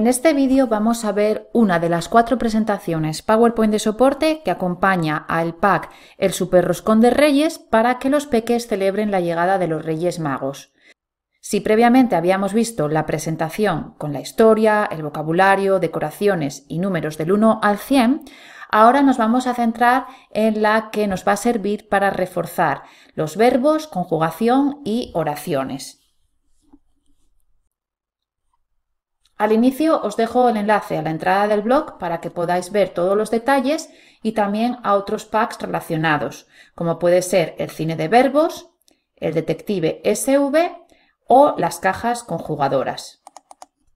En este vídeo vamos a ver una de las cuatro presentaciones PowerPoint de soporte que acompaña al pack El Super Roscón de Reyes para que los peques celebren la llegada de los Reyes Magos. Si previamente habíamos visto la presentación con la historia, el vocabulario, decoraciones y números del 1 al 100, ahora nos vamos a centrar en la que nos va a servir para reforzar los verbos, conjugación y oraciones. Al inicio os dejo el enlace a la entrada del blog para que podáis ver todos los detalles y también a otros packs relacionados, como puede ser el cine de verbos, el detective SV o las cajas conjugadoras.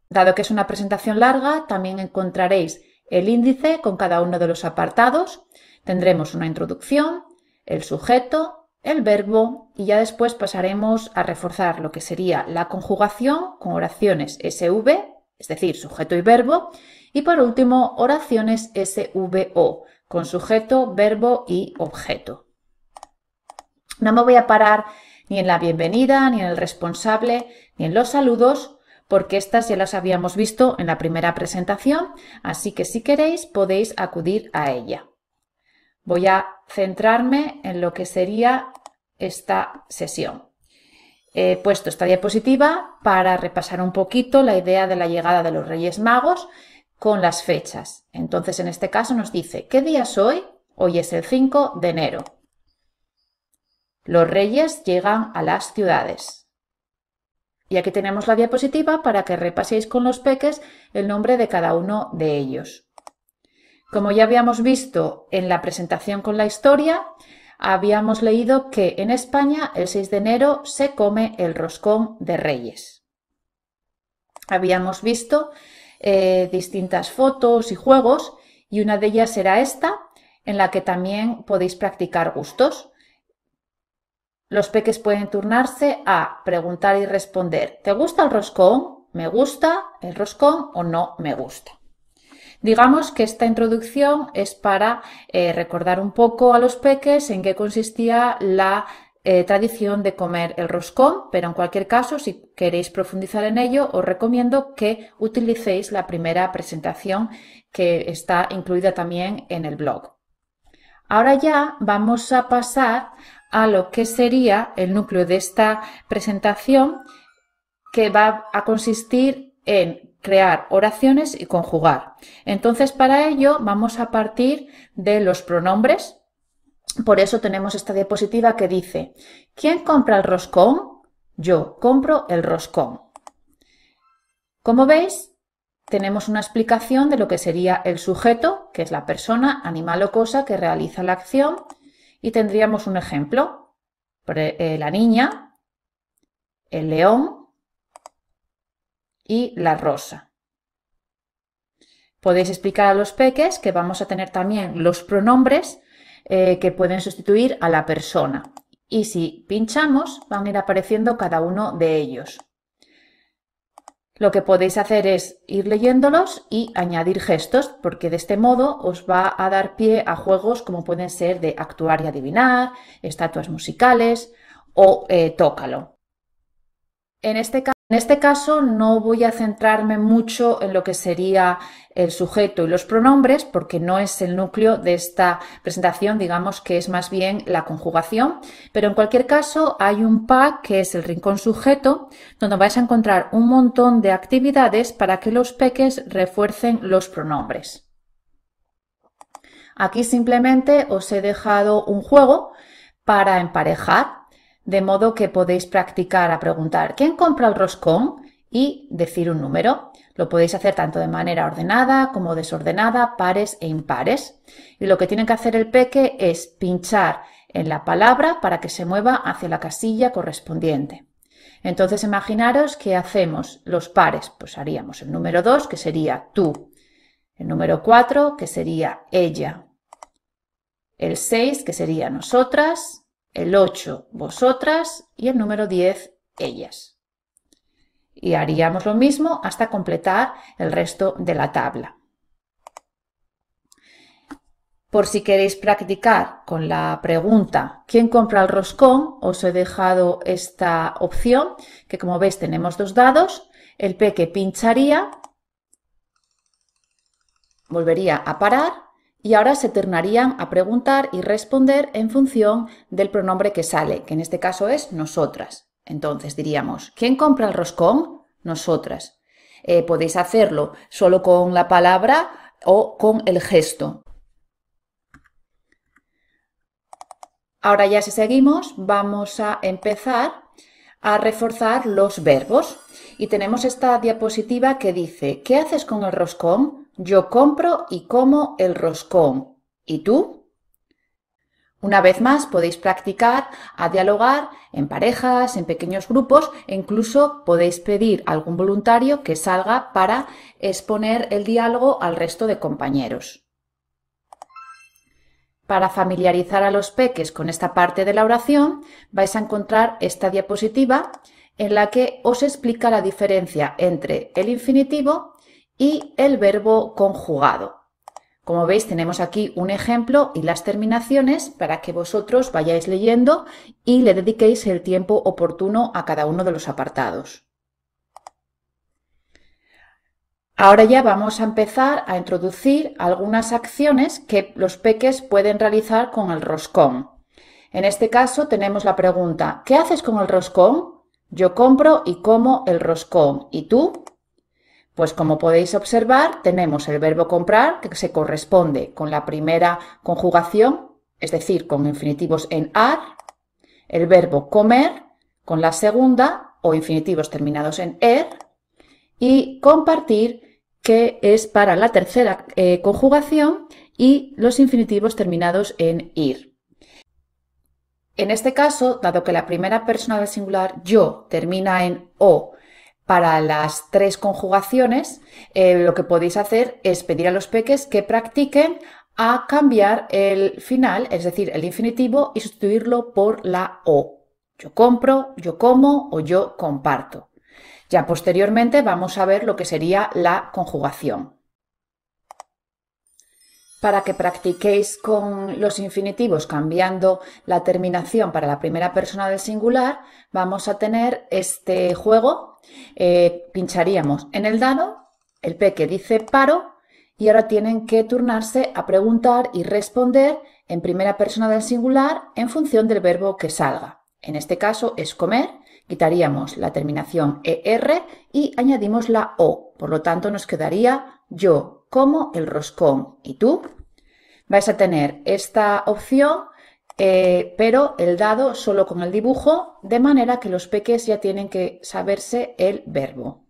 Dado que es una presentación larga, también encontraréis el índice con cada uno de los apartados. Tendremos una introducción, el sujeto, el verbo y ya después pasaremos a reforzar lo que sería la conjugación con oraciones SV es decir, sujeto y verbo, y por último, oraciones SVO, con sujeto, verbo y objeto. No me voy a parar ni en la bienvenida, ni en el responsable, ni en los saludos, porque estas ya las habíamos visto en la primera presentación, así que si queréis podéis acudir a ella. Voy a centrarme en lo que sería esta sesión. He puesto esta diapositiva para repasar un poquito la idea de la llegada de los Reyes Magos con las fechas. Entonces, en este caso nos dice, ¿qué día es hoy? Hoy es el 5 de enero. Los reyes llegan a las ciudades. Y aquí tenemos la diapositiva para que repaséis con los peques el nombre de cada uno de ellos. Como ya habíamos visto en la presentación con la historia, habíamos leído que en España el 6 de enero se come el roscón de reyes. Habíamos visto eh, distintas fotos y juegos y una de ellas era esta, en la que también podéis practicar gustos. Los peques pueden turnarse a preguntar y responder, ¿te gusta el roscón? ¿Me gusta el roscón o no me gusta? Digamos que esta introducción es para eh, recordar un poco a los peques en qué consistía la eh, tradición de comer el roscón, pero en cualquier caso, si queréis profundizar en ello, os recomiendo que utilicéis la primera presentación que está incluida también en el blog. Ahora ya vamos a pasar a lo que sería el núcleo de esta presentación, que va a consistir en crear oraciones y conjugar. Entonces, para ello vamos a partir de los pronombres. Por eso tenemos esta diapositiva que dice, ¿quién compra el roscón? Yo compro el roscón. Como veis, tenemos una explicación de lo que sería el sujeto, que es la persona, animal o cosa que realiza la acción, y tendríamos un ejemplo, e, eh, la niña, el león, y la rosa. Podéis explicar a los peques que vamos a tener también los pronombres eh, que pueden sustituir a la persona. Y si pinchamos, van a ir apareciendo cada uno de ellos. Lo que podéis hacer es ir leyéndolos y añadir gestos, porque de este modo os va a dar pie a juegos como pueden ser de actuar y adivinar, estatuas musicales o eh, tócalo. En este caso, en este caso no voy a centrarme mucho en lo que sería el sujeto y los pronombres porque no es el núcleo de esta presentación, digamos que es más bien la conjugación, pero en cualquier caso hay un pack que es el rincón sujeto donde vais a encontrar un montón de actividades para que los peques refuercen los pronombres. Aquí simplemente os he dejado un juego para emparejar de modo que podéis practicar a preguntar ¿quién compra el roscón? y decir un número. Lo podéis hacer tanto de manera ordenada como desordenada, pares e impares. Y lo que tienen que hacer el peque es pinchar en la palabra para que se mueva hacia la casilla correspondiente. Entonces imaginaros que hacemos los pares, pues haríamos el número 2 que sería tú, el número 4 que sería ella, el 6 que sería nosotras, el 8 vosotras y el número 10 ellas. Y haríamos lo mismo hasta completar el resto de la tabla. Por si queréis practicar con la pregunta ¿quién compra el roscón? Os he dejado esta opción que como veis tenemos dos dados, el P que pincharía volvería a parar y ahora se tornarían a preguntar y responder en función del pronombre que sale, que en este caso es nosotras. Entonces diríamos, ¿quién compra el roscón? Nosotras. Eh, podéis hacerlo solo con la palabra o con el gesto. Ahora ya si seguimos, vamos a empezar a reforzar los verbos. Y tenemos esta diapositiva que dice, ¿qué haces con el roscón? Yo compro y como el roscón. ¿Y tú? Una vez más podéis practicar a dialogar en parejas, en pequeños grupos e incluso podéis pedir a algún voluntario que salga para exponer el diálogo al resto de compañeros. Para familiarizar a los peques con esta parte de la oración, vais a encontrar esta diapositiva en la que os explica la diferencia entre el infinitivo y el verbo conjugado. Como veis, tenemos aquí un ejemplo y las terminaciones para que vosotros vayáis leyendo y le dediquéis el tiempo oportuno a cada uno de los apartados. Ahora ya vamos a empezar a introducir algunas acciones que los peques pueden realizar con el roscón. En este caso tenemos la pregunta, ¿qué haces con el roscón? Yo compro y como el roscón. ¿Y tú? Pues como podéis observar, tenemos el verbo comprar que se corresponde con la primera conjugación, es decir, con infinitivos en ar, el verbo comer con la segunda o infinitivos terminados en er y compartir que es para la tercera eh, conjugación y los infinitivos terminados en ir. En este caso, dado que la primera persona del singular yo termina en o para las tres conjugaciones, eh, lo que podéis hacer es pedir a los peques que practiquen a cambiar el final, es decir, el infinitivo, y sustituirlo por la O. Yo compro, yo como o yo comparto. Ya posteriormente vamos a ver lo que sería la conjugación para que practiquéis con los infinitivos cambiando la terminación para la primera persona del singular, vamos a tener este juego. Eh, pincharíamos en el dado, el P que dice paro, y ahora tienen que turnarse a preguntar y responder en primera persona del singular en función del verbo que salga. En este caso es comer, quitaríamos la terminación ER y añadimos la O. Por lo tanto, nos quedaría yo como el roscón. ¿Y tú? Vais a tener esta opción, eh, pero el dado solo con el dibujo, de manera que los peques ya tienen que saberse el verbo.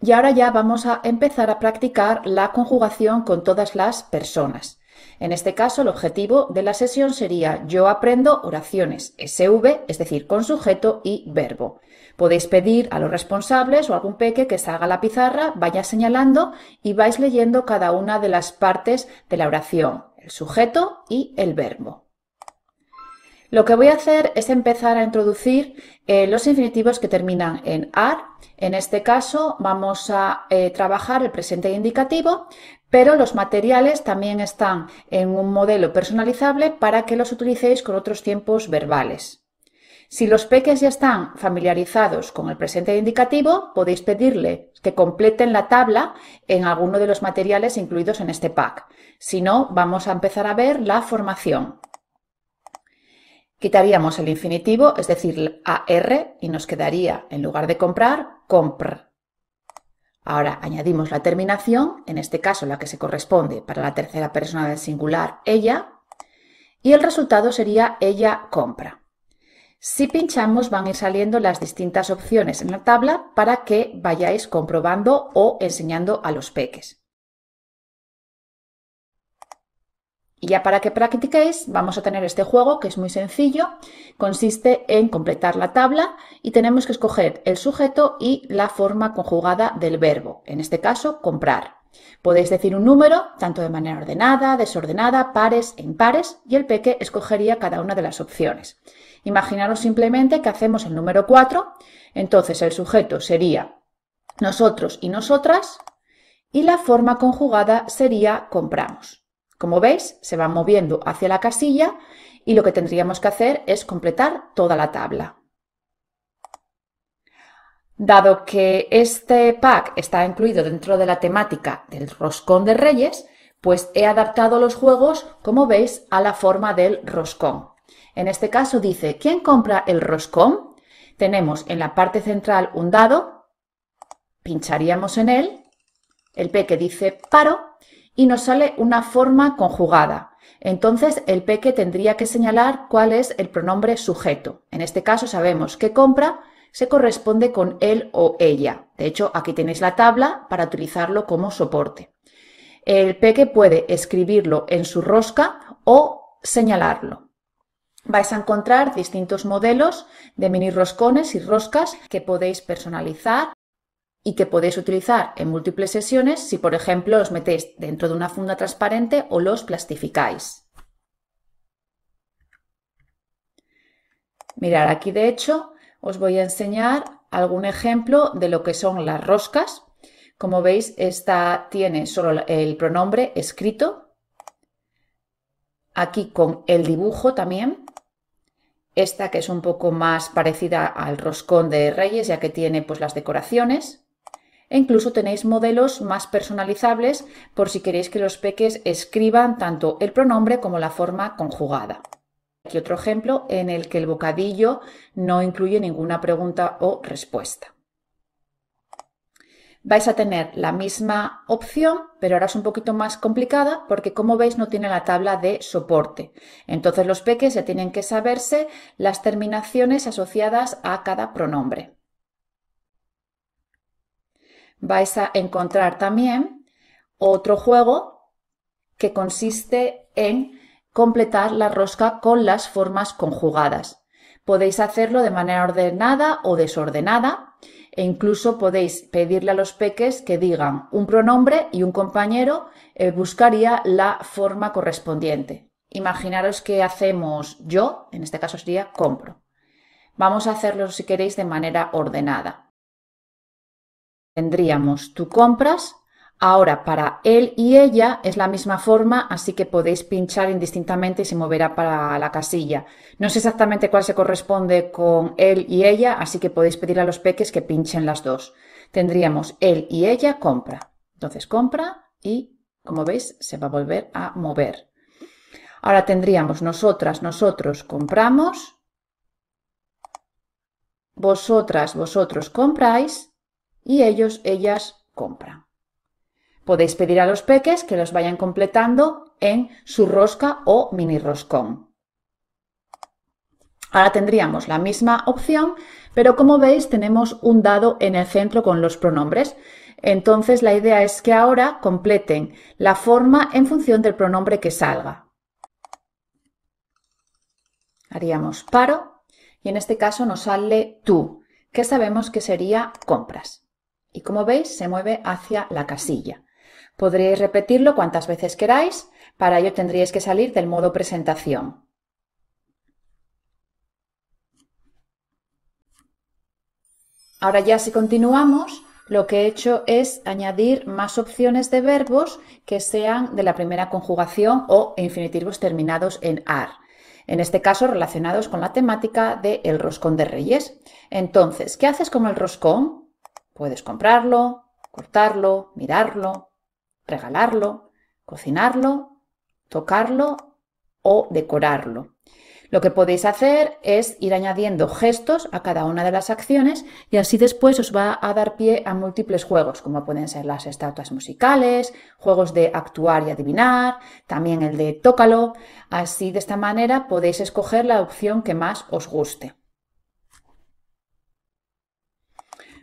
Y ahora ya vamos a empezar a practicar la conjugación con todas las personas. En este caso, el objetivo de la sesión sería yo aprendo oraciones SV, es decir, con sujeto y verbo. Podéis pedir a los responsables o algún peque que salga a la pizarra, vaya señalando y vais leyendo cada una de las partes de la oración, el sujeto y el verbo. Lo que voy a hacer es empezar a introducir eh, los infinitivos que terminan en ar. En este caso vamos a eh, trabajar el presente indicativo, pero los materiales también están en un modelo personalizable para que los utilicéis con otros tiempos verbales. Si los peques ya están familiarizados con el presente indicativo, podéis pedirle que completen la tabla en alguno de los materiales incluidos en este pack. Si no, vamos a empezar a ver la formación. Quitaríamos el infinitivo, es decir, AR, y nos quedaría, en lugar de comprar, compr. Ahora añadimos la terminación, en este caso la que se corresponde para la tercera persona del singular, ella, y el resultado sería ella compra. Si pinchamos van a ir saliendo las distintas opciones en la tabla para que vayáis comprobando o enseñando a los peques. Y ya para que practiquéis vamos a tener este juego que es muy sencillo. Consiste en completar la tabla y tenemos que escoger el sujeto y la forma conjugada del verbo, en este caso comprar. Podéis decir un número, tanto de manera ordenada, desordenada, pares e impares, y el peque escogería cada una de las opciones. Imaginaros simplemente que hacemos el número 4, entonces el sujeto sería nosotros y nosotras y la forma conjugada sería compramos. Como veis, se va moviendo hacia la casilla y lo que tendríamos que hacer es completar toda la tabla. Dado que este pack está incluido dentro de la temática del roscón de reyes, pues he adaptado los juegos, como veis, a la forma del roscón. En este caso dice, ¿quién compra el roscón? Tenemos en la parte central un dado, pincharíamos en él, el peque que dice paro y nos sale una forma conjugada. Entonces el peque tendría que señalar cuál es el pronombre sujeto. En este caso sabemos que compra se corresponde con él o ella. De hecho, aquí tenéis la tabla para utilizarlo como soporte. El peque puede escribirlo en su rosca o señalarlo vais a encontrar distintos modelos de mini roscones y roscas que podéis personalizar y que podéis utilizar en múltiples sesiones si, por ejemplo, los metéis dentro de una funda transparente o los plastificáis. Mirad, aquí de hecho os voy a enseñar algún ejemplo de lo que son las roscas. Como veis, esta tiene solo el pronombre escrito, aquí con el dibujo también. Esta que es un poco más parecida al roscón de Reyes, ya que tiene pues las decoraciones. E incluso tenéis modelos más personalizables por si queréis que los peques escriban tanto el pronombre como la forma conjugada. Aquí otro ejemplo en el que el bocadillo no incluye ninguna pregunta o respuesta vais a tener la misma opción, pero ahora es un poquito más complicada porque como veis no tiene la tabla de soporte. Entonces los peques ya tienen que saberse las terminaciones asociadas a cada pronombre. Vais a encontrar también otro juego que consiste en completar la rosca con las formas conjugadas. Podéis hacerlo de manera ordenada o desordenada e incluso podéis pedirle a los peques que digan un pronombre y un compañero eh, buscaría la forma correspondiente. Imaginaros que hacemos yo, en este caso sería compro. Vamos a hacerlo, si queréis, de manera ordenada. Tendríamos tú compras, Ahora, para él y ella es la misma forma, así que podéis pinchar indistintamente y se moverá para la casilla. No sé exactamente cuál se corresponde con él y ella, así que podéis pedir a los peques que pinchen las dos. Tendríamos él y ella compra. Entonces compra y, como veis, se va a volver a mover. Ahora tendríamos nosotras, nosotros compramos, vosotras, vosotros compráis y ellos, ellas compran. Podéis pedir a los peques que los vayan completando en su rosca o mini roscón. Ahora tendríamos la misma opción, pero como veis tenemos un dado en el centro con los pronombres. Entonces la idea es que ahora completen la forma en función del pronombre que salga. Haríamos paro y en este caso nos sale tú, que sabemos que sería compras. Y como veis se mueve hacia la casilla. Podréis repetirlo cuantas veces queráis, para ello tendríais que salir del modo presentación. Ahora ya si continuamos, lo que he hecho es añadir más opciones de verbos que sean de la primera conjugación o infinitivos terminados en ar en este caso relacionados con la temática del el roscón de reyes. Entonces, ¿qué haces con el roscón? Puedes comprarlo, cortarlo, mirarlo, regalarlo, cocinarlo, tocarlo o decorarlo. Lo que podéis hacer es ir añadiendo gestos a cada una de las acciones y así después os va a dar pie a múltiples juegos, como pueden ser las estatuas musicales, juegos de actuar y adivinar, también el de tócalo. Así de esta manera podéis escoger la opción que más os guste.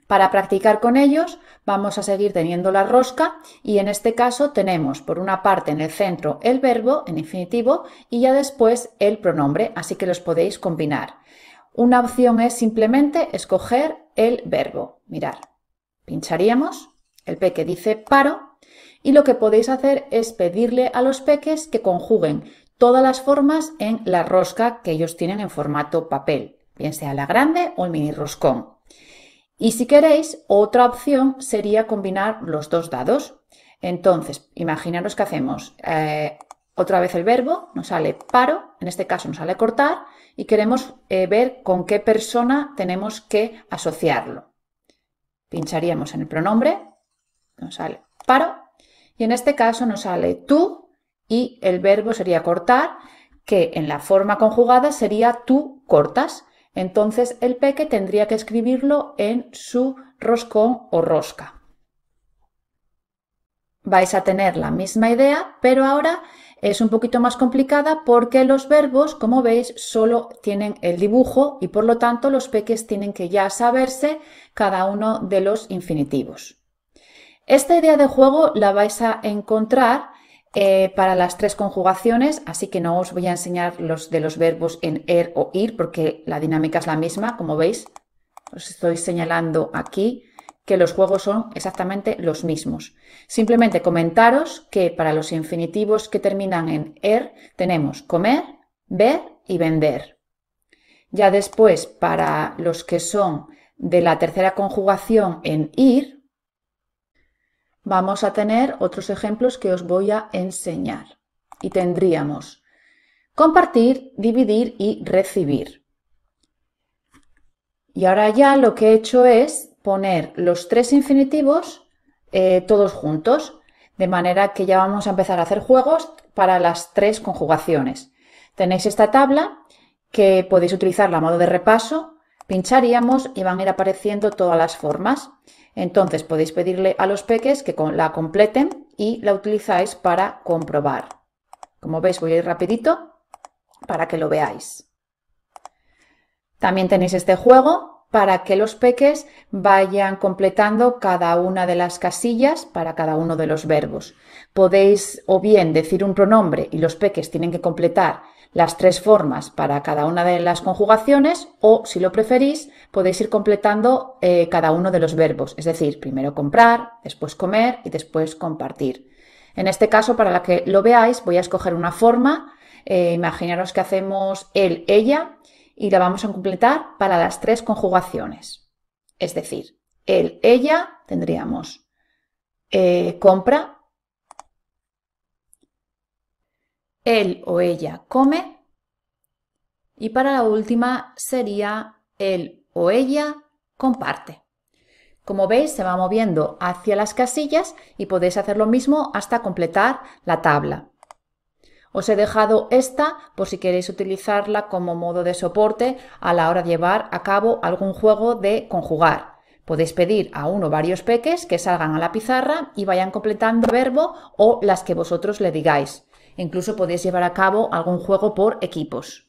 Para practicar con ellos vamos a seguir teniendo la rosca y en este caso tenemos por una parte en el centro el verbo en infinitivo y ya después el pronombre, así que los podéis combinar. Una opción es simplemente escoger el verbo. Mirar, pincharíamos, el peque dice paro y lo que podéis hacer es pedirle a los peques que conjuguen todas las formas en la rosca que ellos tienen en formato papel, bien sea la grande o el mini roscón. Y si queréis, otra opción sería combinar los dos dados. Entonces, imaginaros que hacemos eh, otra vez el verbo, nos sale paro, en este caso nos sale cortar, y queremos eh, ver con qué persona tenemos que asociarlo. Pincharíamos en el pronombre, nos sale paro, y en este caso nos sale tú, y el verbo sería cortar, que en la forma conjugada sería tú cortas. Entonces el peque tendría que escribirlo en su roscón o rosca. Vais a tener la misma idea, pero ahora es un poquito más complicada porque los verbos, como veis, solo tienen el dibujo y por lo tanto los peques tienen que ya saberse cada uno de los infinitivos. Esta idea de juego la vais a encontrar eh, para las tres conjugaciones, así que no os voy a enseñar los de los verbos en er o ir porque la dinámica es la misma, como veis, os estoy señalando aquí que los juegos son exactamente los mismos. Simplemente comentaros que para los infinitivos que terminan en er tenemos comer, ver y vender. Ya después, para los que son de la tercera conjugación en ir, vamos a tener otros ejemplos que os voy a enseñar. Y tendríamos compartir, dividir y recibir. Y ahora ya lo que he hecho es poner los tres infinitivos eh, todos juntos, de manera que ya vamos a empezar a hacer juegos para las tres conjugaciones. Tenéis esta tabla que podéis utilizarla a modo de repaso Pincharíamos y van a ir apareciendo todas las formas. Entonces podéis pedirle a los peques que la completen y la utilizáis para comprobar. Como veis voy a ir rapidito para que lo veáis. También tenéis este juego para que los peques vayan completando cada una de las casillas para cada uno de los verbos. Podéis o bien decir un pronombre y los peques tienen que completar las tres formas para cada una de las conjugaciones o, si lo preferís, podéis ir completando eh, cada uno de los verbos, es decir, primero comprar, después comer y después compartir. En este caso, para la que lo veáis, voy a escoger una forma, eh, imaginaros que hacemos él, ella, y la vamos a completar para las tres conjugaciones. Es decir, él, ella, tendríamos eh, compra, él o ella come. Y para la última sería él o ella comparte. Como veis, se va moviendo hacia las casillas y podéis hacer lo mismo hasta completar la tabla. Os he dejado esta por si queréis utilizarla como modo de soporte a la hora de llevar a cabo algún juego de conjugar. Podéis pedir a uno varios peques que salgan a la pizarra y vayan completando el verbo o las que vosotros le digáis. Incluso podéis llevar a cabo algún juego por equipos.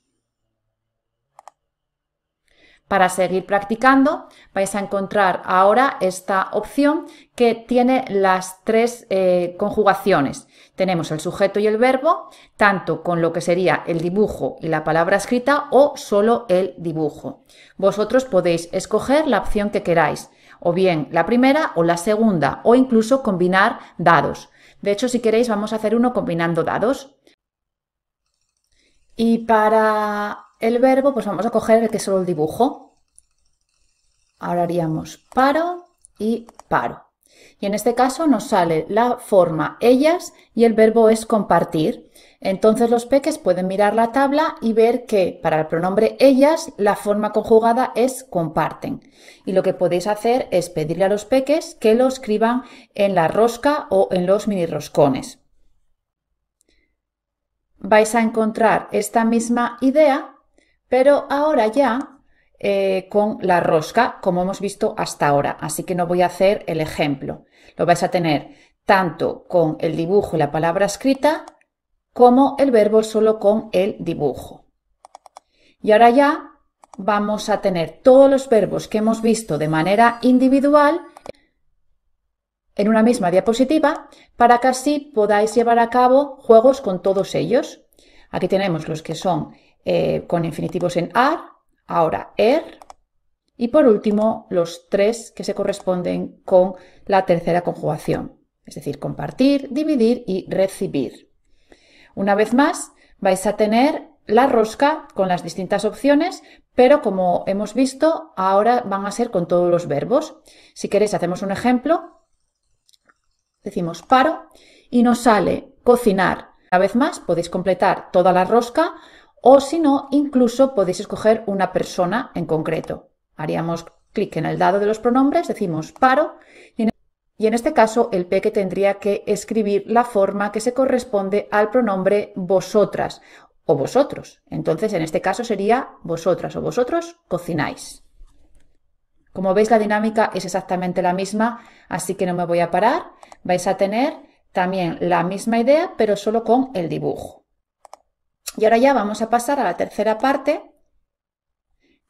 Para seguir practicando vais a encontrar ahora esta opción que tiene las tres eh, conjugaciones. Tenemos el sujeto y el verbo, tanto con lo que sería el dibujo y la palabra escrita o solo el dibujo. Vosotros podéis escoger la opción que queráis, o bien la primera o la segunda, o incluso combinar dados. De hecho, si queréis, vamos a hacer uno combinando dados. Y para el verbo, pues vamos a coger el que es solo el dibujo. Ahora haríamos paro y paro. Y en este caso nos sale la forma ellas y el verbo es compartir. Entonces los peques pueden mirar la tabla y ver que para el pronombre ellas la forma conjugada es comparten. Y lo que podéis hacer es pedirle a los peques que lo escriban en la rosca o en los mini roscones. Vais a encontrar esta misma idea, pero ahora ya eh, con la rosca, como hemos visto hasta ahora. Así que no voy a hacer el ejemplo. Lo vais a tener tanto con el dibujo y la palabra escrita, como el verbo solo con el dibujo. Y ahora ya vamos a tener todos los verbos que hemos visto de manera individual en una misma diapositiva para que así podáis llevar a cabo juegos con todos ellos. Aquí tenemos los que son eh, con infinitivos en ar, Ahora, er. Y por último, los tres que se corresponden con la tercera conjugación, es decir, compartir, dividir y recibir. Una vez más, vais a tener la rosca con las distintas opciones, pero como hemos visto, ahora van a ser con todos los verbos. Si queréis, hacemos un ejemplo. Decimos paro y nos sale cocinar. Una vez más, podéis completar toda la rosca o si no, incluso podéis escoger una persona en concreto. Haríamos clic en el dado de los pronombres, decimos paro y en este caso el peque tendría que escribir la forma que se corresponde al pronombre vosotras o vosotros. Entonces en este caso sería vosotras o vosotros cocináis. Como veis la dinámica es exactamente la misma, así que no me voy a parar. Vais a tener también la misma idea pero solo con el dibujo. Y ahora ya vamos a pasar a la tercera parte,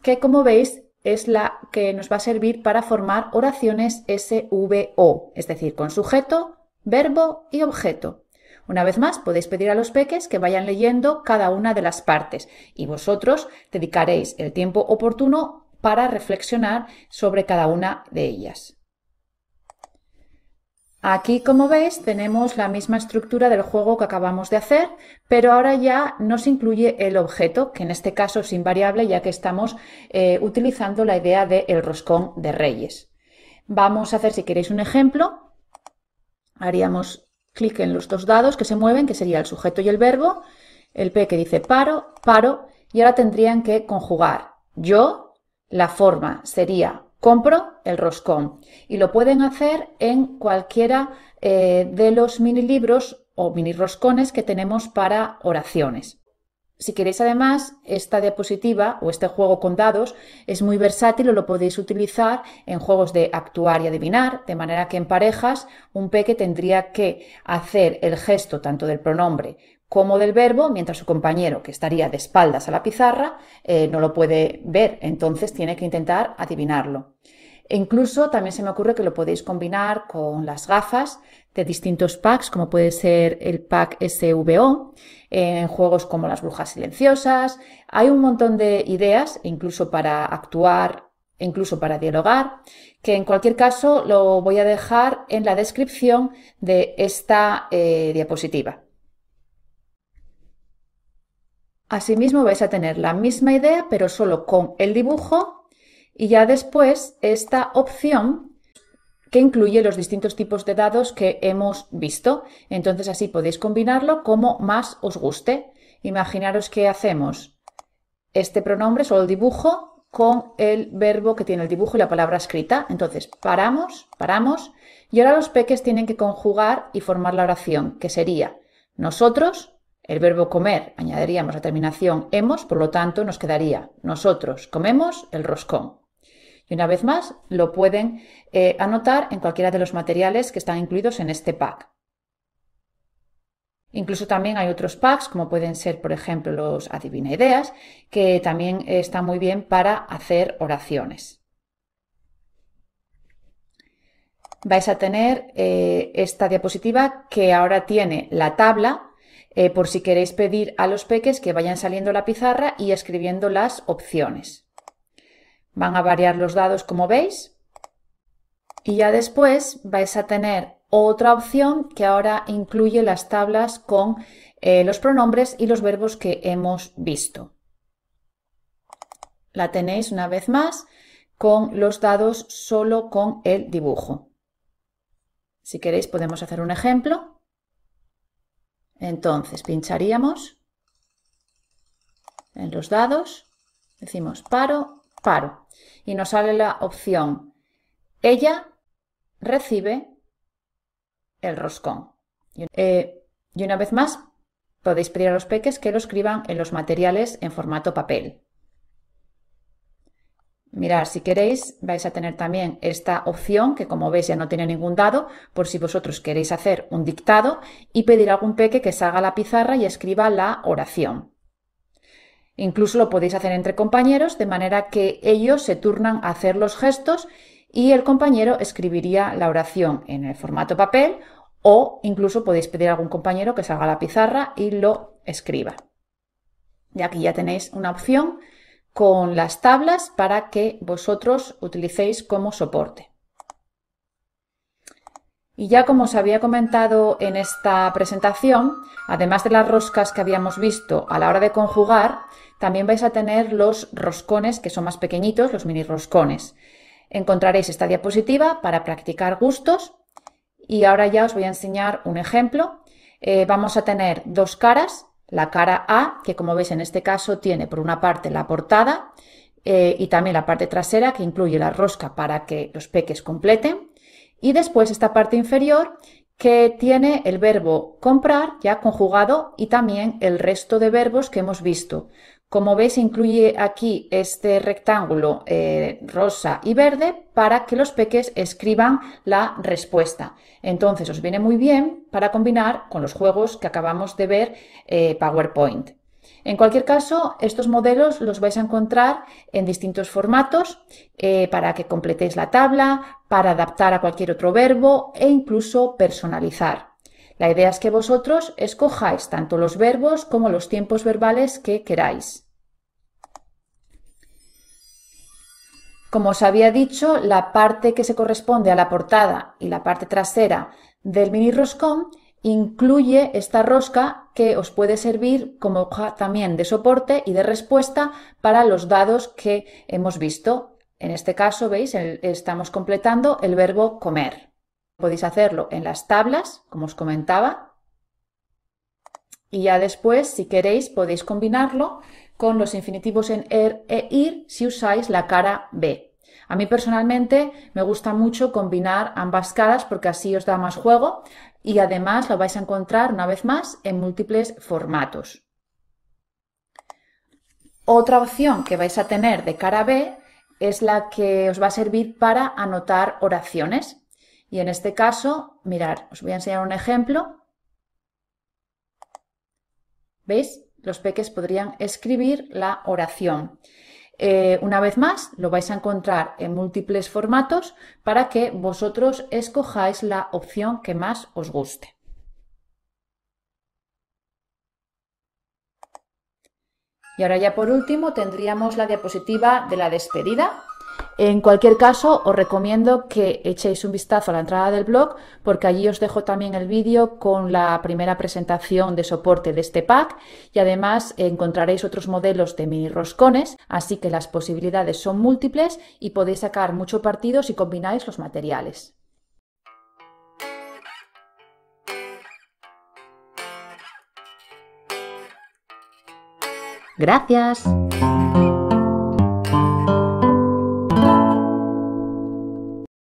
que como veis es la que nos va a servir para formar oraciones SVO, es decir, con sujeto, verbo y objeto. Una vez más, podéis pedir a los peques que vayan leyendo cada una de las partes y vosotros dedicaréis el tiempo oportuno para reflexionar sobre cada una de ellas. Aquí, como veis, tenemos la misma estructura del juego que acabamos de hacer, pero ahora ya no se incluye el objeto, que en este caso es invariable ya que estamos eh, utilizando la idea del roscón de reyes. Vamos a hacer, si queréis, un ejemplo. Haríamos clic en los dos dados que se mueven, que sería el sujeto y el verbo, el P que dice paro, paro, y ahora tendrían que conjugar. Yo, la forma sería compro el roscón y lo pueden hacer en cualquiera eh, de los mini libros o mini roscones que tenemos para oraciones. Si queréis además, esta diapositiva o este juego con dados es muy versátil o lo podéis utilizar en juegos de actuar y adivinar, de manera que en parejas un peque tendría que hacer el gesto tanto del pronombre como del verbo, mientras su compañero, que estaría de espaldas a la pizarra, eh, no lo puede ver, entonces tiene que intentar adivinarlo. E incluso también se me ocurre que lo podéis combinar con las gafas de distintos packs, como puede ser el pack SVO, en juegos como las brujas silenciosas. Hay un montón de ideas, incluso para actuar, incluso para dialogar, que en cualquier caso lo voy a dejar en la descripción de esta eh, diapositiva. Asimismo vais a tener la misma idea pero solo con el dibujo y ya después esta opción que incluye los distintos tipos de dados que hemos visto. Entonces así podéis combinarlo como más os guste. Imaginaros que hacemos este pronombre, solo el dibujo, con el verbo que tiene el dibujo y la palabra escrita. Entonces paramos, paramos y ahora los peques tienen que conjugar y formar la oración, que sería nosotros el verbo comer añadiríamos la terminación hemos, por lo tanto nos quedaría nosotros comemos el roscón. Y una vez más, lo pueden eh, anotar en cualquiera de los materiales que están incluidos en este pack. Incluso también hay otros packs, como pueden ser, por ejemplo, los adivina ideas, que también están muy bien para hacer oraciones. Vais a tener eh, esta diapositiva que ahora tiene la tabla eh, por si queréis pedir a los peques que vayan saliendo la pizarra y escribiendo las opciones. Van a variar los dados como veis y ya después vais a tener otra opción que ahora incluye las tablas con eh, los pronombres y los verbos que hemos visto. La tenéis una vez más con los dados solo con el dibujo. Si queréis podemos hacer un ejemplo. Entonces pincharíamos en los dados, decimos paro, paro, y nos sale la opción ella recibe el roscón. y eh, una vez más, podéis pedir a los peques que lo escriban en los materiales en formato papel. Mirad, si queréis, vais a tener también esta opción que como veis ya no tiene ningún dado, por si vosotros queréis hacer un dictado y pedir a algún peque que salga la pizarra y escriba la oración. Incluso lo podéis hacer entre compañeros, de manera que ellos se turnan a hacer los gestos y el compañero escribiría la oración en el formato papel o incluso podéis pedir a algún compañero que salga la pizarra y lo escriba. Y aquí ya tenéis una opción con las tablas para que vosotros utilicéis como soporte. Y ya como os había comentado en esta presentación, además de las roscas que habíamos visto a la hora de conjugar, también vais a tener los roscones que son más pequeñitos, los mini roscones. Encontraréis esta diapositiva para practicar gustos y ahora ya os voy a enseñar un ejemplo. Eh, vamos a tener dos caras la cara A, que como veis en este caso tiene por una parte la portada eh, y también la parte trasera que incluye la rosca para que los peques completen. Y después esta parte inferior que tiene el verbo comprar ya conjugado y también el resto de verbos que hemos visto, como veis, incluye aquí este rectángulo eh, rosa y verde para que los peques escriban la respuesta. Entonces, os viene muy bien para combinar con los juegos que acabamos de ver eh, PowerPoint. En cualquier caso, estos modelos los vais a encontrar en distintos formatos eh, para que completéis la tabla, para adaptar a cualquier otro verbo e incluso personalizar. La idea es que vosotros escojáis tanto los verbos como los tiempos verbales que queráis. Como os había dicho, la parte que se corresponde a la portada y la parte trasera del mini roscón incluye esta rosca que os puede servir como hoja también de soporte y de respuesta para los dados que hemos visto. En este caso, veis, estamos completando el verbo comer podéis hacerlo en las tablas, como os comentaba, y ya después, si queréis, podéis combinarlo con los infinitivos en er e ir si usáis la cara B. A mí personalmente me gusta mucho combinar ambas caras porque así os da más juego y además lo vais a encontrar una vez más en múltiples formatos. Otra opción que vais a tener de cara B es la que os va a servir para anotar oraciones. Y en este caso, mirar, os voy a enseñar un ejemplo. ¿Veis? Los peques podrían escribir la oración. Eh, una vez más, lo vais a encontrar en múltiples formatos para que vosotros escojáis la opción que más os guste. Y ahora ya por último tendríamos la diapositiva de la despedida. En cualquier caso, os recomiendo que echéis un vistazo a la entrada del blog porque allí os dejo también el vídeo con la primera presentación de soporte de este pack y además encontraréis otros modelos de mini roscones, así que las posibilidades son múltiples y podéis sacar mucho partido si combináis los materiales. Gracias.